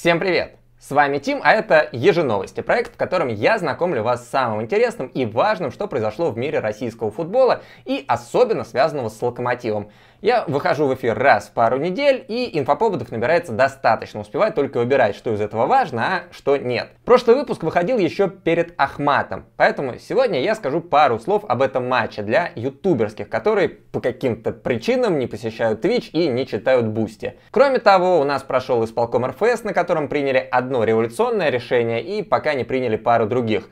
Всем привет! С вами Тим, а это Еженовости, проект, в котором я знакомлю вас с самым интересным и важным, что произошло в мире российского футбола и особенно связанного с Локомотивом. Я выхожу в эфир раз в пару недель, и инфоповодов набирается достаточно. Успеваю только выбирать, что из этого важно, а что нет. Прошлый выпуск выходил еще перед Ахматом, поэтому сегодня я скажу пару слов об этом матче для ютуберских, которые по каким-то причинам не посещают Twitch и не читают Бусти. Кроме того, у нас прошел исполком РФС, на котором приняли одно революционное решение и пока не приняли пару других.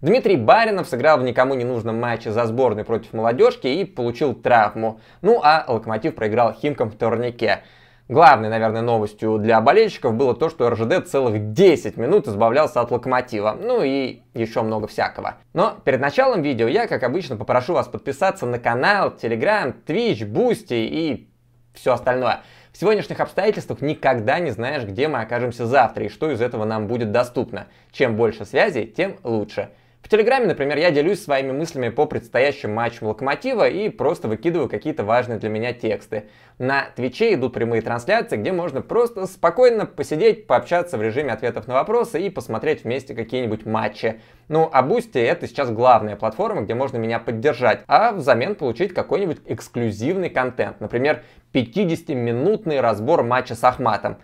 Дмитрий Баринов сыграл в никому не нужном матче за сборную против молодежки и получил травму. Ну а Локомотив проиграл Химкам в турнике. Главной, наверное, новостью для болельщиков было то, что РЖД целых 10 минут избавлялся от локомотива. Ну и еще много всякого. Но перед началом видео я, как обычно, попрошу вас подписаться на канал, Телеграм, Твич, Бусти и все остальное. В сегодняшних обстоятельствах никогда не знаешь, где мы окажемся завтра и что из этого нам будет доступно. Чем больше связей, тем лучше. В Телеграме, например, я делюсь своими мыслями по предстоящим матчам Локомотива и просто выкидываю какие-то важные для меня тексты. На Твиче идут прямые трансляции, где можно просто спокойно посидеть, пообщаться в режиме ответов на вопросы и посмотреть вместе какие-нибудь матчи. Ну, а Бусти это сейчас главная платформа, где можно меня поддержать, а взамен получить какой-нибудь эксклюзивный контент. Например, 50-минутный разбор матча с Ахматом.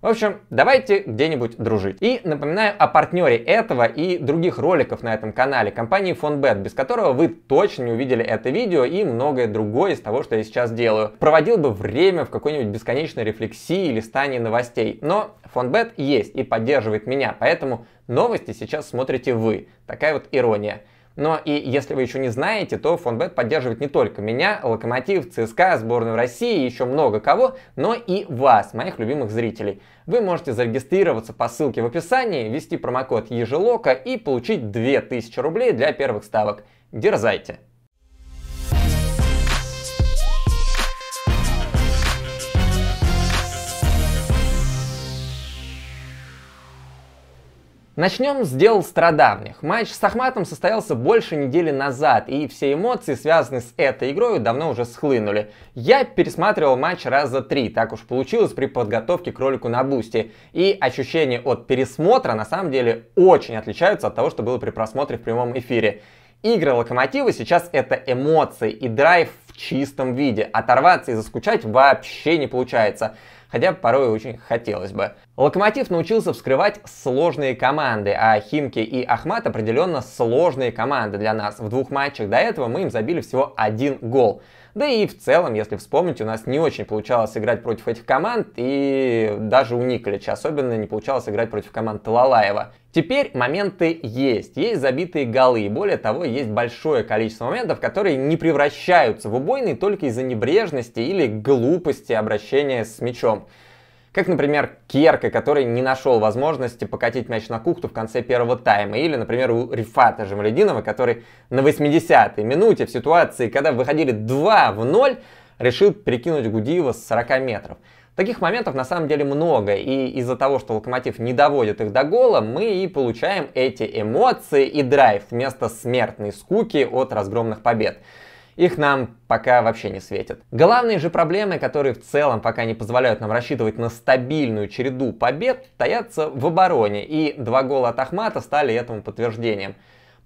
В общем, давайте где-нибудь дружить. И напоминаю о партнере этого и других роликов на этом канале, компании FonBet, без которого вы точно не увидели это видео и многое другое из того, что я сейчас делаю. Проводил бы время в какой-нибудь бесконечной рефлексии или стании новостей. Но FonBet есть и поддерживает меня, поэтому новости сейчас смотрите вы. Такая вот ирония. Но и если вы еще не знаете, то Фонбет поддерживает не только меня, Локомотив, ЦСКА, сборную России и еще много кого, но и вас, моих любимых зрителей. Вы можете зарегистрироваться по ссылке в описании, ввести промокод Ежелока и получить 2000 рублей для первых ставок. Дерзайте! Начнем с дел страдавних. Матч с Ахматом состоялся больше недели назад, и все эмоции, связанные с этой игрой, давно уже схлынули. Я пересматривал матч раз за три, так уж получилось при подготовке к ролику на Бусти. И ощущения от пересмотра на самом деле очень отличаются от того, что было при просмотре в прямом эфире. Игры Локомотива сейчас это эмоции и драйв в чистом виде. Оторваться и заскучать вообще не получается. Хотя порой очень хотелось бы. Локомотив научился вскрывать сложные команды, а Химки и Ахмат определенно сложные команды для нас. В двух матчах до этого мы им забили всего один гол. Да и в целом, если вспомнить, у нас не очень получалось играть против этих команд, и даже у Николича особенно не получалось играть против команд Талалаева. Теперь моменты есть, есть забитые голы, и более того, есть большое количество моментов, которые не превращаются в убойные только из-за небрежности или глупости обращения с мячом. Как, например, Керка, который не нашел возможности покатить мяч на кухту в конце первого тайма. Или, например, у Рифата Жамалединова, который на 80-й минуте в ситуации, когда выходили 2 в 0, решил перекинуть Гудиева с 40 метров. Таких моментов на самом деле много, и из-за того, что Локомотив не доводит их до гола, мы и получаем эти эмоции и драйв вместо смертной скуки от разгромных побед их нам пока вообще не светит. Главные же проблемы, которые в целом пока не позволяют нам рассчитывать на стабильную череду побед, таятся в обороне, и два гола от Ахмата стали этому подтверждением.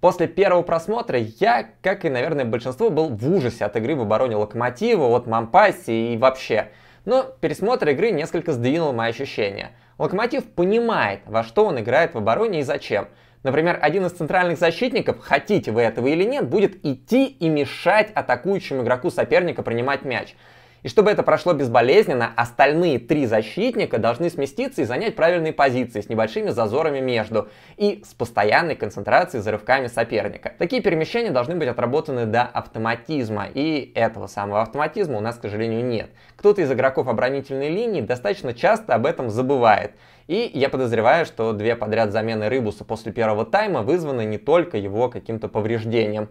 После первого просмотра я, как и, наверное, большинство, был в ужасе от игры в обороне Локомотива, от Мампаси и вообще. Но пересмотр игры несколько сдвинул мои ощущения. Локомотив понимает, во что он играет в обороне и зачем. Например, один из центральных защитников, хотите вы этого или нет, будет идти и мешать атакующему игроку соперника принимать мяч. И чтобы это прошло безболезненно, остальные три защитника должны сместиться и занять правильные позиции с небольшими зазорами между и с постоянной концентрацией за рывками соперника. Такие перемещения должны быть отработаны до автоматизма, и этого самого автоматизма у нас, к сожалению, нет. Кто-то из игроков оборонительной линии достаточно часто об этом забывает. И я подозреваю, что две подряд замены Рыбуса после первого тайма вызваны не только его каким-то повреждением,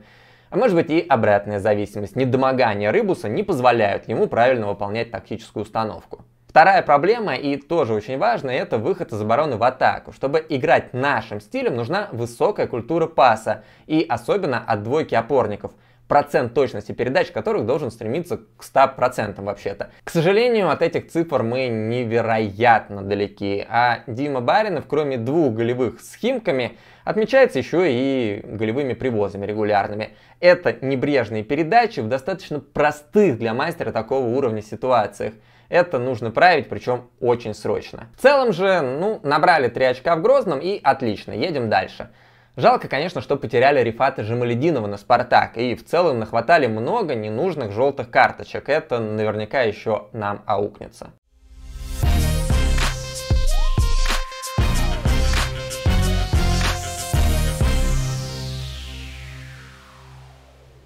а может быть и обратная зависимость. Недомогание Рыбуса не позволяют ему правильно выполнять тактическую установку. Вторая проблема, и тоже очень важная, это выход из обороны в атаку. Чтобы играть нашим стилем, нужна высокая культура паса, и особенно от двойки опорников – процент точности передач которых должен стремиться к 100% вообще-то. К сожалению, от этих цифр мы невероятно далеки, а Дима Баринов, кроме двух голевых с Химками, отмечается еще и голевыми привозами регулярными. Это небрежные передачи в достаточно простых для мастера такого уровня ситуациях. Это нужно править, причем очень срочно. В целом же, ну, набрали 3 очка в Грозном и отлично, едем дальше. Жалко, конечно, что потеряли Рифата Жемалединова на «Спартак», и в целом нахватали много ненужных желтых карточек, это наверняка еще нам аукнется.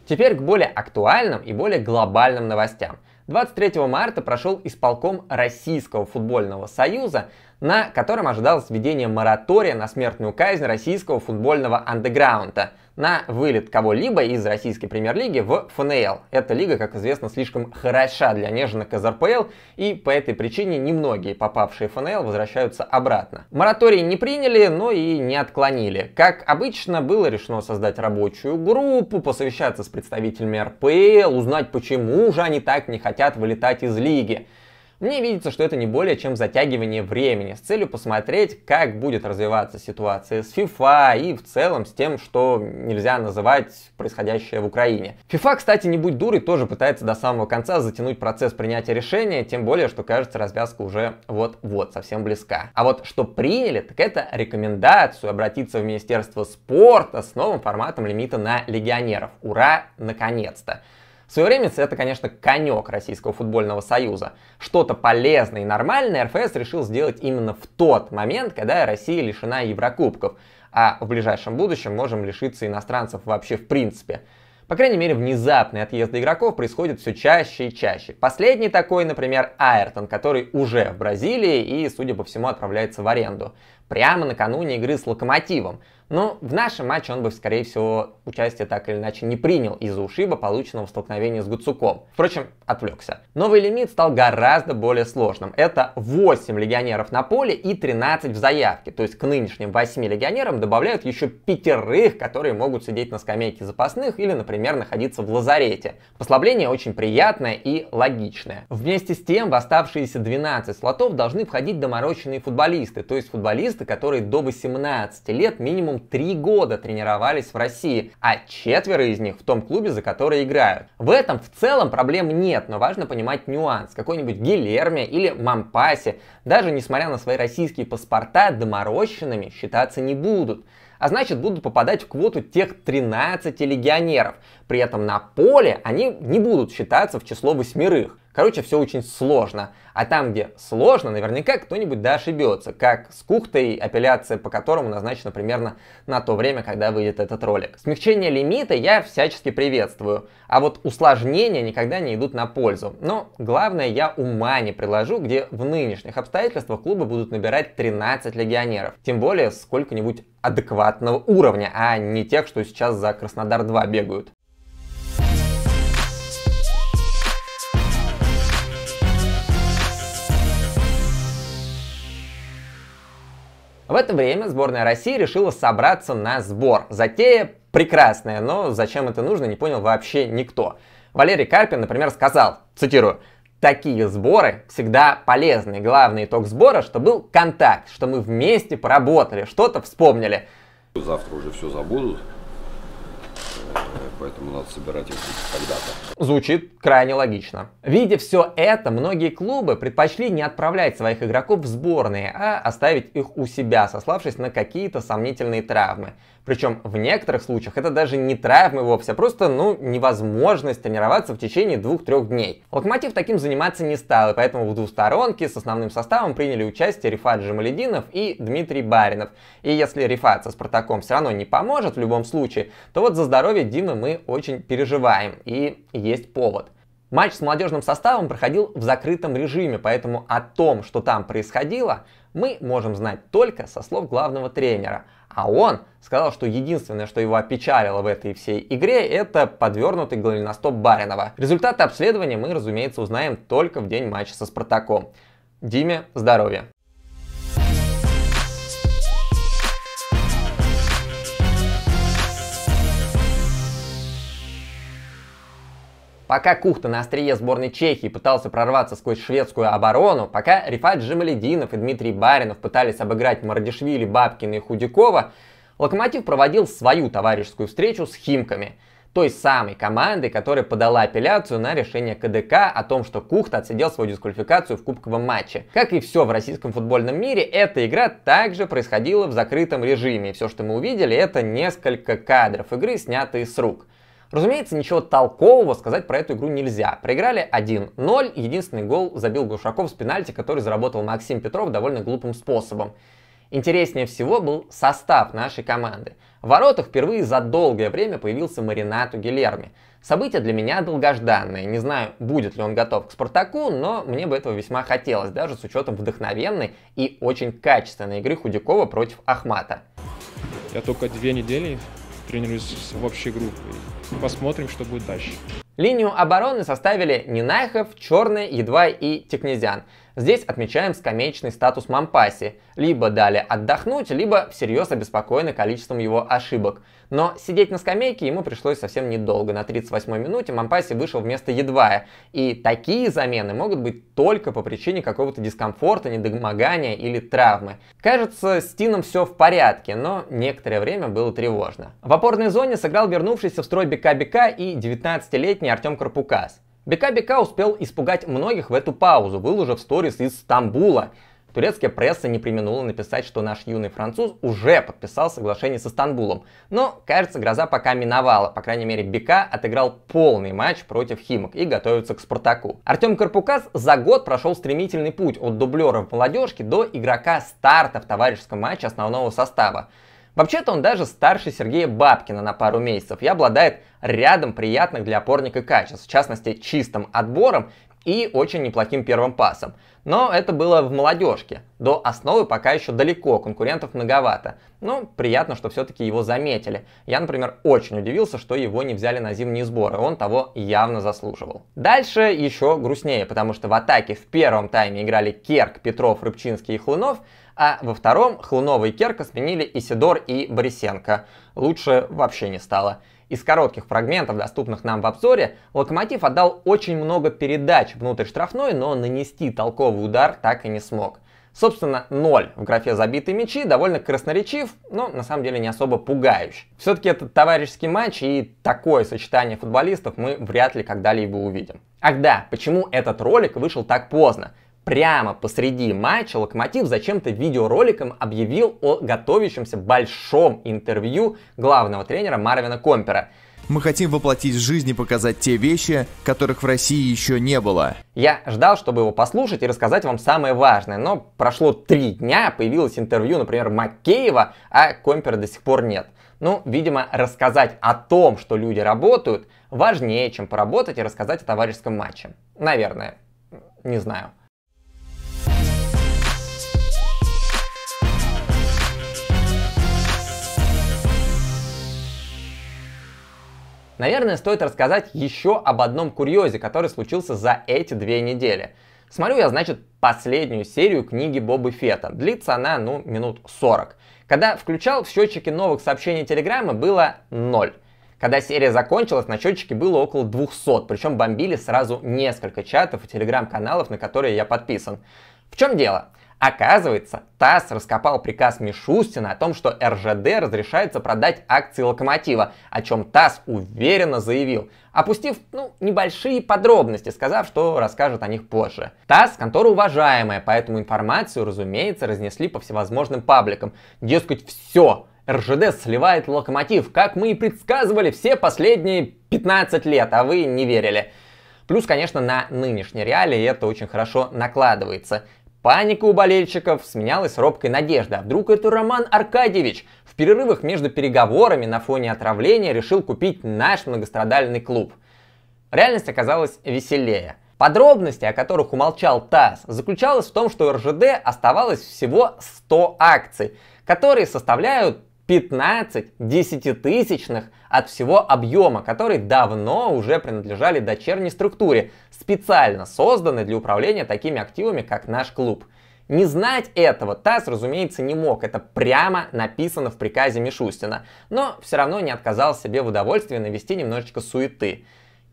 Теперь к более актуальным и более глобальным новостям. 23 марта прошел исполком Российского футбольного союза, на котором ожидалось введение моратория на смертную казнь российского футбольного андеграунда на вылет кого-либо из российской премьер-лиги в ФНЛ. Эта лига, как известно, слишком хороша для нежных из РПЛ, и по этой причине немногие попавшие в ФНЛ возвращаются обратно. Мораторий не приняли, но и не отклонили. Как обычно, было решено создать рабочую группу, посовещаться с представителями РПЛ, узнать, почему же они так не хотят вылетать из лиги. Мне видится, что это не более чем затягивание времени с целью посмотреть, как будет развиваться ситуация с FIFA и в целом с тем, что нельзя называть происходящее в Украине. FIFA, кстати, не будь дурой, тоже пытается до самого конца затянуть процесс принятия решения, тем более, что, кажется, развязка уже вот-вот, совсем близка. А вот что приняли, так это рекомендацию обратиться в Министерство спорта с новым форматом лимита на легионеров. Ура, наконец-то! В свое время это, конечно, конек Российского футбольного союза. Что-то полезное и нормальное РФС решил сделать именно в тот момент, когда Россия лишена Еврокубков, а в ближайшем будущем можем лишиться иностранцев вообще в принципе. По крайней мере, внезапные отъезды игроков происходят все чаще и чаще. Последний такой, например, Айртон, который уже в Бразилии и, судя по всему, отправляется в аренду прямо накануне игры с Локомотивом. Но в нашем матче он бы, скорее всего, участие так или иначе не принял из-за ушиба, полученного в столкновении с Гуцуком. Впрочем, отвлекся. Новый лимит стал гораздо более сложным. Это 8 легионеров на поле и 13 в заявке. То есть к нынешним 8 легионерам добавляют еще пятерых, которые могут сидеть на скамейке запасных или, например, находиться в лазарете. Послабление очень приятное и логичное. Вместе с тем в оставшиеся 12 слотов должны входить доморощенные футболисты, то есть футболисты, футболисты, которые до 18 лет минимум 3 года тренировались в России, а четверо из них в том клубе, за который играют. В этом в целом проблем нет, но важно понимать нюанс. Какой-нибудь Гилерме или Мампасе, даже несмотря на свои российские паспорта, доморощенными считаться не будут а значит будут попадать в квоту тех 13 легионеров. При этом на поле они не будут считаться в число восьмерых. Короче, все очень сложно. А там, где сложно, наверняка кто-нибудь да ошибется, как с кухтой, апелляция по которому назначена примерно на то время, когда выйдет этот ролик. Смягчение лимита я всячески приветствую, а вот усложнения никогда не идут на пользу. Но главное я ума не приложу, где в нынешних обстоятельствах клубы будут набирать 13 легионеров, тем более сколько-нибудь адекватного уровня, а не тех, что сейчас за Краснодар-2 бегают. В это время сборная России решила собраться на сбор. Затея прекрасная, но зачем это нужно, не понял вообще никто. Валерий Карпин, например, сказал, цитирую, Такие сборы всегда полезны. Главный итог сбора, что был контакт, что мы вместе поработали, что-то вспомнили. Завтра уже все забудут, Э, поэтому надо собирать их когда-то. Звучит крайне логично. Видя все это, многие клубы предпочли не отправлять своих игроков в сборные, а оставить их у себя, сославшись на какие-то сомнительные травмы. Причем в некоторых случаях это даже не травмы вовсе, а просто ну, невозможность тренироваться в течение двух-трех дней. Локомотив таким заниматься не стал, и поэтому в двусторонке с основным составом приняли участие Рифат Жамалединов и Дмитрий Баринов. И если Рифат со Спартаком все равно не поможет в любом случае, то вот за здоровье здоровья Димы мы очень переживаем, и есть повод. Матч с молодежным составом проходил в закрытом режиме, поэтому о том, что там происходило, мы можем знать только со слов главного тренера. А он сказал, что единственное, что его опечалило в этой всей игре, это подвернутый голеностоп Баринова. Результаты обследования мы, разумеется, узнаем только в день матча со Спартаком. Диме здоровья! Пока Кухта на острие сборной Чехии пытался прорваться сквозь шведскую оборону, пока Рифат Жемалединов и Дмитрий Баринов пытались обыграть Мардишвили, Бабкина и Худякова, Локомотив проводил свою товарищескую встречу с Химками, той самой командой, которая подала апелляцию на решение КДК о том, что Кухта отсидел свою дисквалификацию в кубковом матче. Как и все в российском футбольном мире, эта игра также происходила в закрытом режиме, все, что мы увидели, это несколько кадров игры, снятые с рук. Разумеется, ничего толкового сказать про эту игру нельзя. Проиграли 1-0, единственный гол забил Глушаков с пенальти, который заработал Максим Петров довольно глупым способом. Интереснее всего был состав нашей команды. В воротах впервые за долгое время появился Маринату Гилерми. Событие для меня долгожданное. Не знаю, будет ли он готов к «Спартаку», но мне бы этого весьма хотелось, даже с учетом вдохновенной и очень качественной игры Худякова против Ахмата. Я только две недели тренируюсь в общей группе. Посмотрим, что будет дальше. Линию обороны составили Нинайхов, Черный, Едва и Технезян. Здесь отмечаем скамеечный статус Мампаси. Либо дали отдохнуть, либо всерьез обеспокоены количеством его ошибок. Но сидеть на скамейке ему пришлось совсем недолго. На 38-й минуте Мампаси вышел вместо Едвая. И такие замены могут быть только по причине какого-то дискомфорта, недомогания или травмы. Кажется, с Тином все в порядке, но некоторое время было тревожно. В опорной зоне сыграл вернувшийся в строй БК-БК и 19-летний Артем Карпукас. БК-БК успел испугать многих в эту паузу, выложив сторис из Стамбула. Турецкая пресса не применула написать, что наш юный француз уже подписал соглашение с Стамбулом. Но, кажется, гроза пока миновала. По крайней мере, Бека отыграл полный матч против Химок и готовится к Спартаку. Артем Карпукас за год прошел стремительный путь от дублера в молодежке до игрока старта в товарищеском матче основного состава. Вообще-то он даже старше Сергея Бабкина на пару месяцев и обладает рядом приятных для опорника качеств, в частности чистым отбором и очень неплохим первым пасом. Но это было в молодежке. До основы пока еще далеко, конкурентов многовато. Но ну, приятно, что все-таки его заметили. Я, например, очень удивился, что его не взяли на зимние сборы. Он того явно заслуживал. Дальше еще грустнее, потому что в атаке в первом тайме играли Керк, Петров, Рыбчинский и Хлынов, а во втором Хлынова и Керка сменили Исидор и Борисенко. Лучше вообще не стало. Из коротких фрагментов, доступных нам в обзоре, Локомотив отдал очень много передач внутрь штрафной, но нанести толковый удар так и не смог. Собственно, ноль в графе «Забитые мячи» довольно красноречив, но на самом деле не особо пугающий. Все-таки это товарищеский матч, и такое сочетание футболистов мы вряд ли когда-либо увидим. Ах да, почему этот ролик вышел так поздно? прямо посреди матча Локомотив зачем-то видеороликом объявил о готовящемся большом интервью главного тренера Марвина Компера. Мы хотим воплотить в жизнь и показать те вещи, которых в России еще не было. Я ждал, чтобы его послушать и рассказать вам самое важное, но прошло три дня, появилось интервью, например, Макеева, а Компера до сих пор нет. Ну, видимо, рассказать о том, что люди работают, важнее, чем поработать и рассказать о товарищеском матче. Наверное. Не знаю. Наверное, стоит рассказать еще об одном курьезе, который случился за эти две недели. Смотрю я, значит, последнюю серию книги Бобы Фета. Длится она, ну, минут 40. Когда включал, в счетчике новых сообщений Телеграма было 0. Когда серия закончилась, на счетчике было около 200, причем бомбили сразу несколько чатов и телеграм-каналов, на которые я подписан. В чем дело? Оказывается, ТАСС раскопал приказ Мишустина о том, что РЖД разрешается продать акции «Локомотива», о чем ТАСС уверенно заявил, опустив ну, небольшие подробности, сказав, что расскажет о них позже. ТАСС – контора уважаемая, поэтому информацию, разумеется, разнесли по всевозможным пабликам. Дескать, все, РЖД сливает «Локомотив», как мы и предсказывали все последние 15 лет, а вы не верили. Плюс, конечно, на нынешней реалии это очень хорошо накладывается. Паника у болельщиков сменялась робкой надеждой. А вдруг это Роман Аркадьевич в перерывах между переговорами на фоне отравления решил купить наш многострадальный клуб. Реальность оказалась веселее. Подробности, о которых умолчал ТАСС, заключалась в том, что у РЖД оставалось всего 100 акций, которые составляют 15 десятитысячных от всего объема, который давно уже принадлежали дочерней структуре, специально созданной для управления такими активами, как наш клуб. Не знать этого ТАСС, разумеется, не мог, это прямо написано в приказе Мишустина, но все равно не отказал себе в удовольствии навести немножечко суеты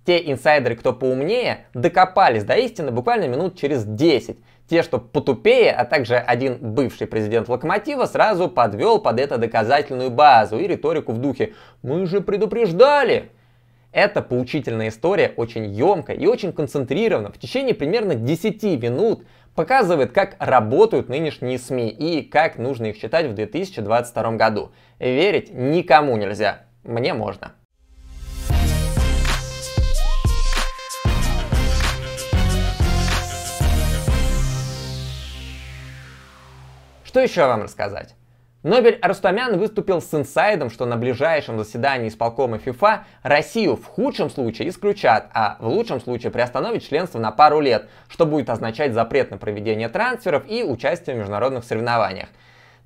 те инсайдеры, кто поумнее, докопались до истины буквально минут через 10. Те, что потупее, а также один бывший президент Локомотива сразу подвел под это доказательную базу и риторику в духе «Мы же предупреждали!» Эта поучительная история очень емко и очень концентрированно в течение примерно 10 минут показывает, как работают нынешние СМИ и как нужно их читать в 2022 году. Верить никому нельзя. Мне можно. Что еще вам рассказать? Нобель Рустамян выступил с инсайдом, что на ближайшем заседании исполкома ФИФА Россию в худшем случае исключат, а в лучшем случае приостановят членство на пару лет, что будет означать запрет на проведение трансферов и участие в международных соревнованиях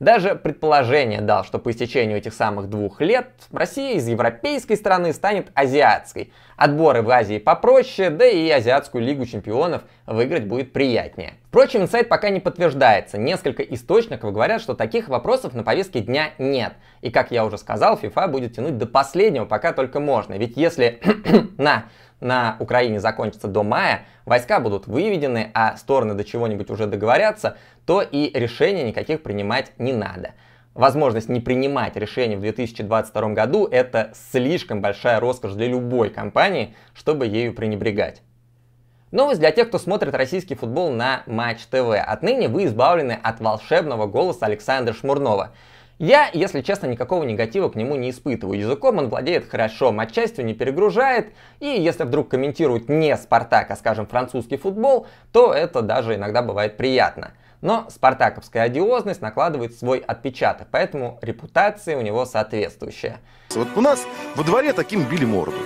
даже предположение дал, что по истечению этих самых двух лет Россия из европейской страны станет азиатской. Отборы в Азии попроще, да и Азиатскую лигу чемпионов выиграть будет приятнее. Впрочем, инсайт пока не подтверждается. Несколько источников говорят, что таких вопросов на повестке дня нет. И, как я уже сказал, FIFA будет тянуть до последнего, пока только можно. Ведь если на на Украине закончится до мая, войска будут выведены, а стороны до чего-нибудь уже договорятся, то и решений никаких принимать не надо. Возможность не принимать решения в 2022 году – это слишком большая роскошь для любой компании, чтобы ею пренебрегать. Новость для тех, кто смотрит российский футбол на Матч ТВ. Отныне вы избавлены от волшебного голоса Александра Шмурнова – я, если честно, никакого негатива к нему не испытываю. Языком он владеет хорошо, матчастью не перегружает, и если вдруг комментирует не «Спартак», а, скажем, французский футбол, то это даже иногда бывает приятно. Но спартаковская одиозность накладывает свой отпечаток, поэтому репутация у него соответствующая. Вот у нас во дворе таким били морду.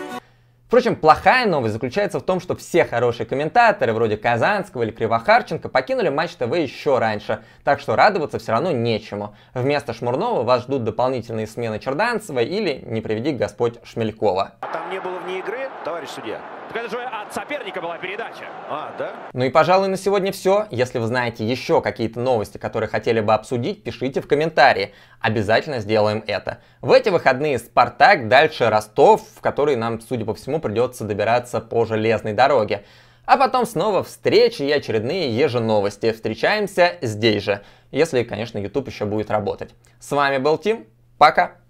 Впрочем, плохая новость заключается в том, что все хорошие комментаторы, вроде Казанского или Кривохарченко, покинули Матч ТВ еще раньше, так что радоваться все равно нечему. Вместо Шмурнова вас ждут дополнительные смены Черданцева или, не приведи Господь, Шмелькова. А там не было вне игры, товарищ судья? Так это же от соперника была передача. А, да? Ну и, пожалуй, на сегодня все. Если вы знаете еще какие-то новости, которые хотели бы обсудить, пишите в комментарии. Обязательно сделаем это. В эти выходные Спартак, дальше Ростов, в который нам, судя по всему, придется добираться по железной дороге. А потом снова встречи и очередные еженовости. Встречаемся здесь же, если, конечно, YouTube еще будет работать. С вами был Тим. Пока!